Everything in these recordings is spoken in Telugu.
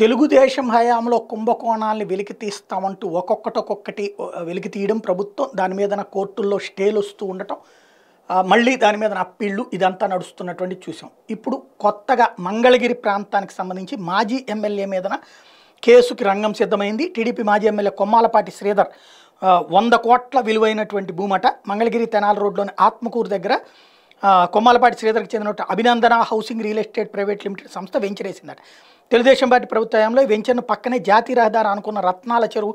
తెలుగుదేశం హయాంలో కుంభకోణాన్ని వెలికి తీస్తామంటూ ఒక్కొక్కటి ఒక్కొక్కటి వెలికి తీయడం ప్రభుత్వం దాని మీద కోర్టుల్లో స్టేలు వస్తూ ఉండటం మళ్ళీ దాని మీద అప్పీళ్ళు ఇదంతా నడుస్తున్నటువంటి చూసాం ఇప్పుడు కొత్తగా మంగళగిరి ప్రాంతానికి సంబంధించి మాజీ ఎమ్మెల్యే మీదన కేసుకి రంగం సిద్ధమైంది టీడీపీ మాజీ ఎమ్మెల్యే కొమ్మాలపాటి శ్రీధర్ వంద కోట్ల విలువైనటువంటి భూమట మంగళగిరి తెనాల రోడ్లోని ఆత్మకూరు దగ్గర కొమ్మాలపాటి శ్రీధర్కి చెందిన Abhinandana housing real estate private limited సంస్థ వెంచర్ వేసిందట తెలుగుదేశం పార్టీ ప్రభుత్వంలో వెంచర్ను పక్కనే జాతీయ రహదారి అనుకున్న రత్నాల చెరువు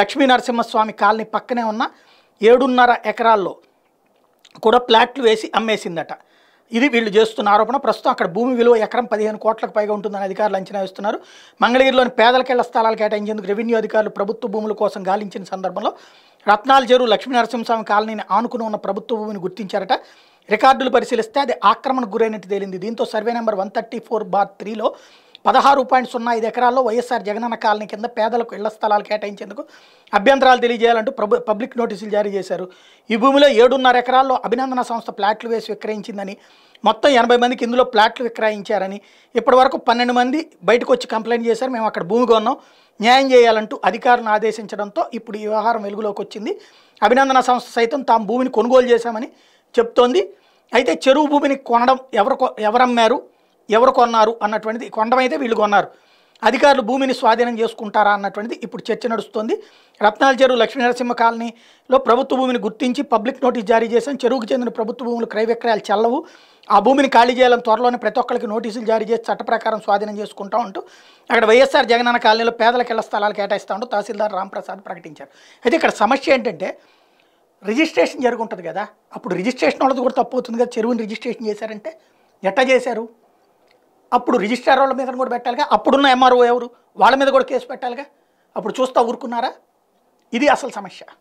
లక్ష్మీ నరసింహస్వామి కాలనీ పక్కనే ఉన్న ఏడున్నర ఎకరాల్లో కూడా ప్లాట్లు వేసి అమ్మేసిందట ఇది వీళ్ళు చేస్తున్న ఆరోపణ ప్రస్తుతం అక్కడ భూమి విలువ ఎకరం పదిహేను కోట్లకు పైగా ఉంటుందని అధికారులు అంచనా వేస్తున్నారు మంగళగిరిలోని పేదలకేళ్ల స్థలాలు కేటాయించేందుకు రెవెన్యూ అధికారులు ప్రభుత్వ భూముల కోసం గాలించిన సందర్భంలో రత్నాల చెరువు లక్ష్మీనరసింహస్వామి కాలనీని ఆనుకుని ఉన్న ప్రభుత్వ భూమిని గుర్తించారట రికార్డులు పరిశీలిస్తే అది ఆక్రమణకు గురైనట్టు తేలింది దీంతో survey number one thirty four bar త్రీలో పదహారు పాయింట్ సున్నా ఐదు ఎకరాల్లో వైఎస్ఆర్ జగనన్న కాలనీ కింద పేదలకు ఇళ్ల స్థలాలు కేటాయించేందుకు అభ్యంతరాలు తెలియజేయాలంటూ ప్రభు పబ్లిక్ నోటీసులు జారీ చేశారు ఈ భూమిలో ఏడున్నర ఎకరాల్లో అభినందన సంస్థ ప్లాట్లు వేసి విక్రయించిందని మొత్తం ఎనభై మందికి ఇందులో ప్లాట్లు విక్రయించారని ఇప్పటివరకు పన్నెండు మంది బయటకు వచ్చి కంప్లైంట్ చేశారు మేము అక్కడ భూమి కొన్నాం న్యాయం చేయాలంటూ అధికారులను ఆదేశించడంతో ఇప్పుడు ఈ వ్యవహారం వెలుగులోకి వచ్చింది అభినందన సంస్థ సైతం తాము భూమిని కొనుగోలు చేశామని చెప్తోంది అయితే చెరువు భూమిని కొనడం ఎవరు ఎవరమ్మారు ఎవరు కొన్నారు అన్నటువంటిది కొండమైతే వీళ్ళు కొన్నారు అధికారులు భూమిని స్వాధీనం చేసుకుంటారా అన్నటువంటిది ఇప్పుడు చర్చ నడుస్తుంది రత్నాల చెరువు లక్ష్మీనరసింహ కాలనీలో ప్రభుత్వ భూమిని గుర్తించి పబ్లిక్ నోటీస్ జారీ చేసాం చెరువుకు చెందిన ప్రభుత్వ భూములు క్రయ విక్రయాలు చల్లవు ఆ భూమిని ఖాళీ చేయాలని త్వరలోనే ప్రతి ఒక్కరికి నోటీసులు జారీ చేసి చట్ట ప్రకారం స్వాధీనం చేసుకుంటా ఉంటూ అక్కడ వైఎస్ఆర్ జగనన్న కాలనీలో పేదలకు ఇళ్ల స్థలాలు కేటాయిస్తూ ఉంటూ తహసీల్దార్ రాంప్రసాద్ ప్రకటించారు అయితే ఇక్కడ సమస్య ఏంటంటే రిజిస్ట్రేషన్ జరుగుంటుంది కదా అప్పుడు రిజిస్ట్రేషన్ వాళ్ళది కూడా తప్పు అవుతుంది కదా చెరువుని రిజిస్ట్రేషన్ చేశారంటే ఎట్టా చేశారు అప్పుడు రిజిస్ట్రార్ వాళ్ళ మీద కూడా పెట్టాలిగా అప్పుడున్న ఎంఆర్ఓ ఎవరు వాళ్ళ మీద కూడా కేసు పెట్టాలిగా అప్పుడు చూస్తా ఊరుకున్నారా ఇది అసలు సమస్య